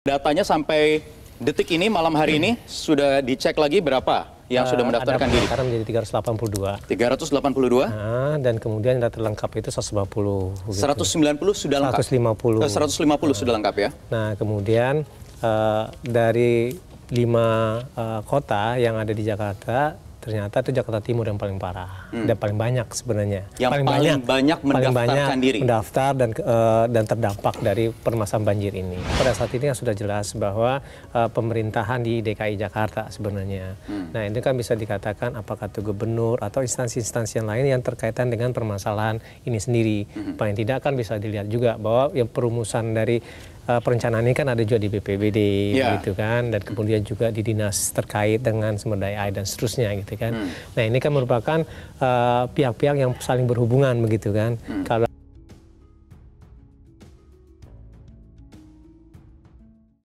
Datanya sampai detik ini malam hari ini sudah dicek lagi berapa yang uh, sudah eh, mendaftarkan diri? Sekarang menjadi 382. 382? Nah, dan kemudian data lengkap itu 150. Begitu. 190 sudah lengkap. 150. 150 eh, sudah lengkap ya. Nah, kemudian uh, dari lima uh, kota yang ada di Jakarta ternyata itu Jakarta Timur yang paling parah hmm. dan paling banyak sebenarnya yang paling, paling banyak, banyak mendaftarkan paling banyak diri mendaftar dan uh, dan terdampak dari permasalahan banjir ini pada saat ini yang sudah jelas bahwa uh, pemerintahan di DKI Jakarta sebenarnya hmm. nah itu kan bisa dikatakan apakah itu gubernur atau instansi-instansi yang lain yang terkaitan dengan permasalahan ini sendiri hmm. paling tidak kan bisa dilihat juga bahwa yang perumusan dari uh, perencanaan ini kan ada juga di BPBD yeah. gitu kan dan kemudian juga di dinas terkait dengan sumber daya air dan seterusnya gitu kan. Hmm. Nah, ini kan merupakan eh, pihak-pihak uh, yang saling berhubungan begitu kan. Hmm. Kalau